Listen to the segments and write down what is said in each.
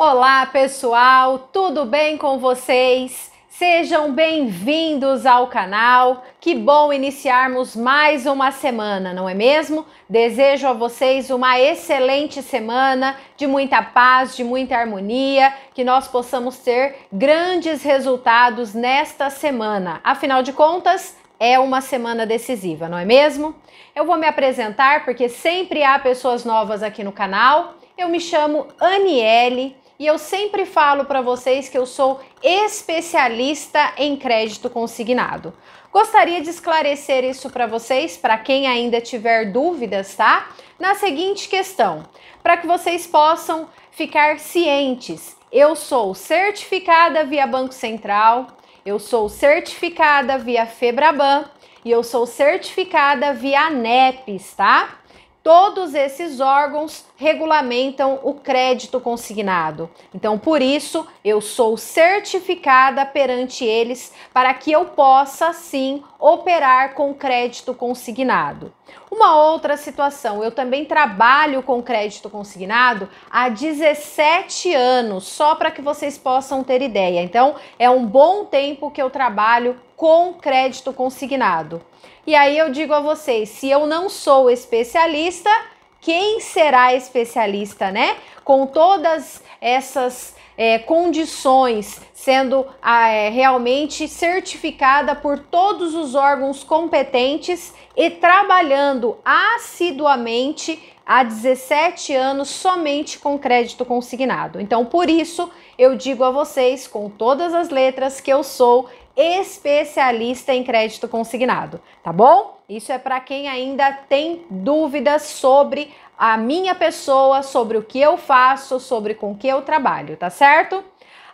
Olá, pessoal, tudo bem com vocês? Sejam bem-vindos ao canal. Que bom iniciarmos mais uma semana, não é mesmo? Desejo a vocês uma excelente semana, de muita paz, de muita harmonia, que nós possamos ter grandes resultados nesta semana. Afinal de contas, é uma semana decisiva, não é mesmo? Eu vou me apresentar porque sempre há pessoas novas aqui no canal. Eu me chamo Aniele e eu sempre falo para vocês que eu sou especialista em crédito consignado. Gostaria de esclarecer isso para vocês, para quem ainda tiver dúvidas, tá? Na seguinte questão, para que vocês possam ficar cientes. Eu sou certificada via Banco Central, eu sou certificada via Febraban e eu sou certificada via ANEPS, tá? Todos esses órgãos regulamentam o crédito consignado. Então, por isso, eu sou certificada perante eles para que eu possa sim operar com crédito consignado. Uma outra situação, eu também trabalho com crédito consignado há 17 anos, só para que vocês possam ter ideia. Então, é um bom tempo que eu trabalho com crédito consignado. E aí eu digo a vocês, se eu não sou especialista, quem será especialista, né? Com todas essas é, condições sendo é, realmente certificada por todos os órgãos competentes e trabalhando assiduamente há 17 anos somente com crédito consignado. Então, por isso, eu digo a vocês com todas as letras que eu sou especialista em crédito consignado, tá bom? Isso é para quem ainda tem dúvidas sobre a minha pessoa, sobre o que eu faço, sobre com que eu trabalho, tá certo?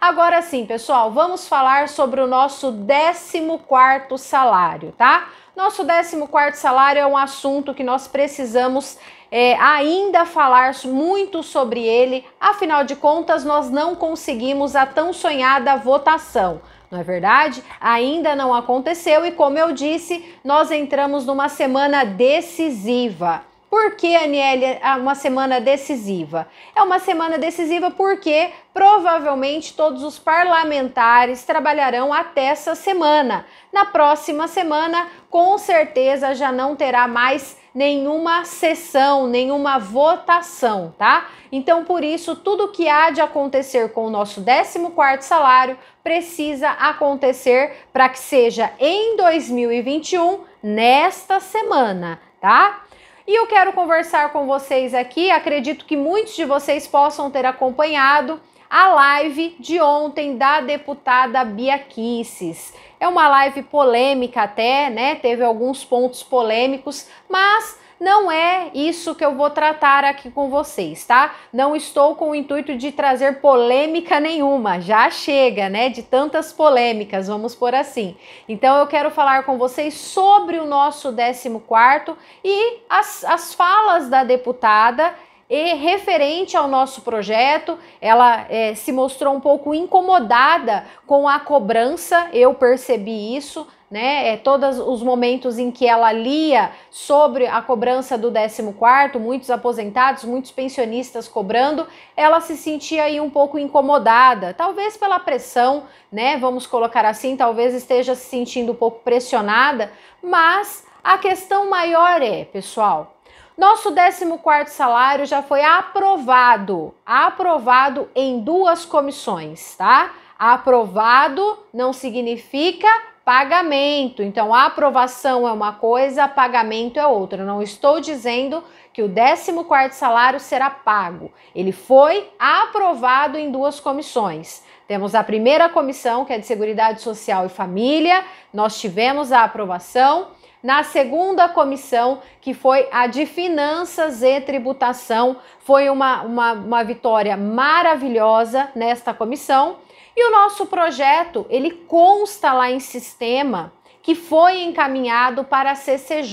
Agora sim, pessoal, vamos falar sobre o nosso 14 salário, tá? Nosso 14 salário é um assunto que nós precisamos é, ainda falar muito sobre ele, afinal de contas, nós não conseguimos a tão sonhada votação não é verdade? Ainda não aconteceu e, como eu disse, nós entramos numa semana decisiva. Por que, Aniele, é uma semana decisiva? É uma semana decisiva porque provavelmente todos os parlamentares trabalharão até essa semana. Na próxima semana, com certeza, já não terá mais nenhuma sessão, nenhuma votação, tá? Então, por isso, tudo que há de acontecer com o nosso 14º salário precisa acontecer para que seja em 2021, nesta semana, tá? E eu quero conversar com vocês aqui. Acredito que muitos de vocês possam ter acompanhado a live de ontem da deputada Bia Kisses. É uma live polêmica até, né? Teve alguns pontos polêmicos, mas não é isso que eu vou tratar aqui com vocês, tá? Não estou com o intuito de trazer polêmica nenhuma, já chega, né, de tantas polêmicas, vamos por assim. Então eu quero falar com vocês sobre o nosso 14 e as, as falas da deputada e referente ao nosso projeto, ela é, se mostrou um pouco incomodada com a cobrança, eu percebi isso, né? É, todos os momentos em que ela lia sobre a cobrança do 14, muitos aposentados, muitos pensionistas cobrando, ela se sentia aí um pouco incomodada, talvez pela pressão, né? Vamos colocar assim, talvez esteja se sentindo um pouco pressionada, mas a questão maior é, pessoal, nosso 14 salário já foi aprovado, aprovado em duas comissões, tá? Aprovado não significa pagamento. Então, aprovação é uma coisa, pagamento é outra. Eu não estou dizendo que o 14 salário será pago. Ele foi aprovado em duas comissões. Temos a primeira comissão, que é de Seguridade Social e Família. Nós tivemos a aprovação na segunda comissão, que foi a de Finanças e Tributação. Foi uma, uma, uma vitória maravilhosa nesta comissão. E o nosso projeto, ele consta lá em sistema que foi encaminhado para a CCJ,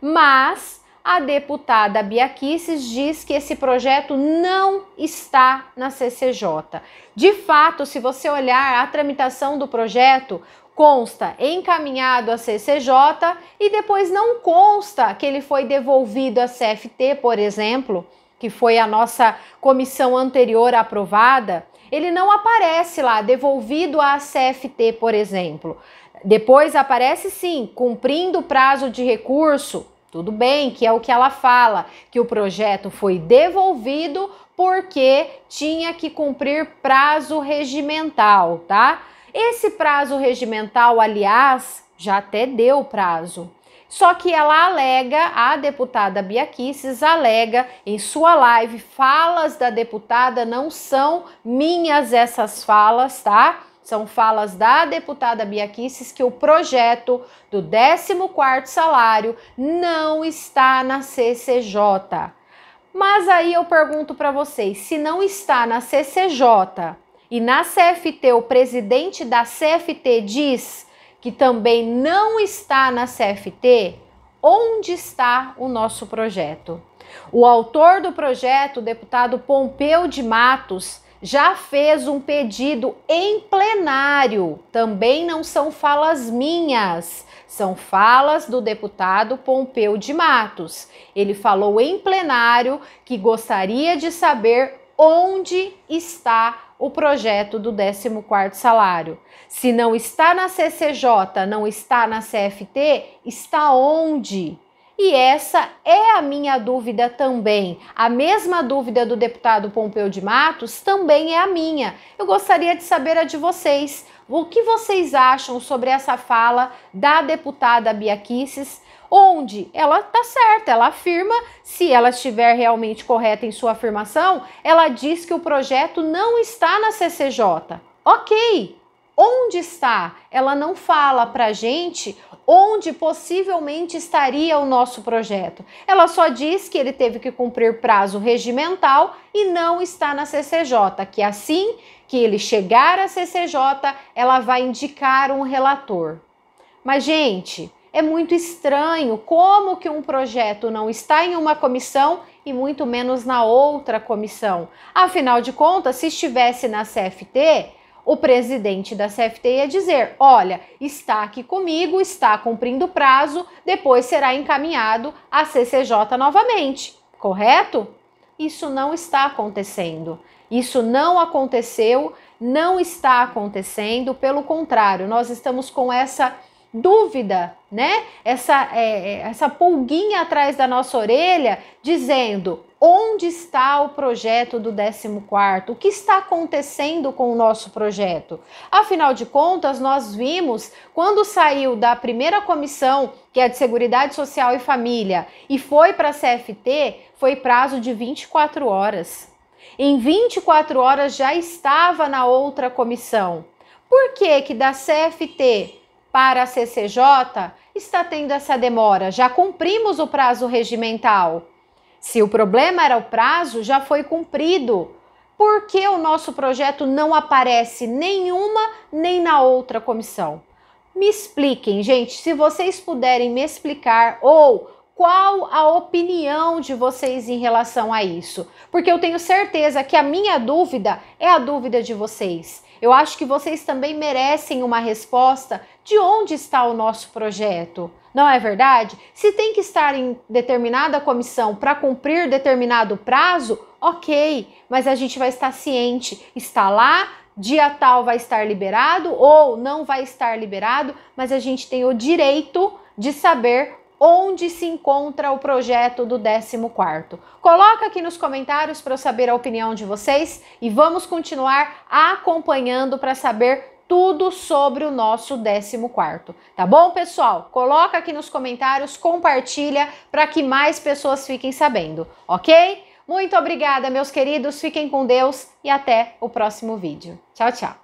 mas a deputada Bia Kisses diz que esse projeto não está na CCJ. De fato, se você olhar a tramitação do projeto, consta encaminhado à CCJ e depois não consta que ele foi devolvido à CFT, por exemplo, que foi a nossa comissão anterior aprovada, ele não aparece lá devolvido à CFT, por exemplo. Depois aparece sim, cumprindo o prazo de recurso. Tudo bem, que é o que ela fala, que o projeto foi devolvido porque tinha que cumprir prazo regimental, tá? Esse prazo regimental, aliás, já até deu prazo. Só que ela alega, a deputada Bia Kicis alega em sua live, falas da deputada não são minhas essas falas, tá? São falas da deputada Bia Kicis que o projeto do 14º salário não está na CCJ. Mas aí eu pergunto para vocês, se não está na CCJ, e na CFT o presidente da CFT diz que também não está na CFT, onde está o nosso projeto? O autor do projeto, o deputado Pompeu de Matos, já fez um pedido em plenário. Também não são falas minhas, são falas do deputado Pompeu de Matos. Ele falou em plenário que gostaria de saber onde está o projeto do 14º salário. Se não está na CCJ, não está na CFT, está onde? E essa é a minha dúvida também. A mesma dúvida do deputado Pompeu de Matos também é a minha. Eu gostaria de saber a de vocês. O que vocês acham sobre essa fala da deputada Bia Kicis, onde ela está certa, ela afirma, se ela estiver realmente correta em sua afirmação, ela diz que o projeto não está na CCJ. Ok, onde está. Ela não fala para gente onde possivelmente estaria o nosso projeto. Ela só diz que ele teve que cumprir prazo regimental e não está na CCJ, que assim que ele chegar à CCJ, ela vai indicar um relator. Mas gente, é muito estranho como que um projeto não está em uma comissão e muito menos na outra comissão. Afinal de contas, se estivesse na CFT, o presidente da CFT ia dizer: olha, está aqui comigo, está cumprindo o prazo, depois será encaminhado à CCJ novamente, correto? Isso não está acontecendo. Isso não aconteceu, não está acontecendo, pelo contrário, nós estamos com essa dúvida, né? Essa, é, é, essa pulguinha atrás da nossa orelha dizendo onde está o projeto do 14, o que está acontecendo com o nosso projeto. Afinal de contas, nós vimos quando saiu da primeira comissão, que é de Seguridade Social e Família, e foi para a CFT, foi prazo de 24 horas. Em 24 horas já estava na outra comissão. Por que que da CFT para a CCJ está tendo essa demora? Já cumprimos o prazo regimental. Se o problema era o prazo, já foi cumprido. Por que o nosso projeto não aparece nenhuma nem na outra comissão? Me expliquem, gente, se vocês puderem me explicar ou qual a opinião de vocês em relação a isso, porque eu tenho certeza que a minha dúvida é a dúvida de vocês. Eu acho que vocês também merecem uma resposta de onde está o nosso projeto. Não é verdade? Se tem que estar em determinada comissão para cumprir determinado prazo, ok, mas a gente vai estar ciente, está lá, dia tal vai estar liberado ou não vai estar liberado, mas a gente tem o direito de saber onde se encontra o projeto do 14. Coloca aqui nos comentários para eu saber a opinião de vocês e vamos continuar acompanhando para saber tudo sobre o nosso 14, tá bom, pessoal? Coloca aqui nos comentários, compartilha para que mais pessoas fiquem sabendo, OK? Muito obrigada, meus queridos. Fiquem com Deus e até o próximo vídeo. Tchau, tchau.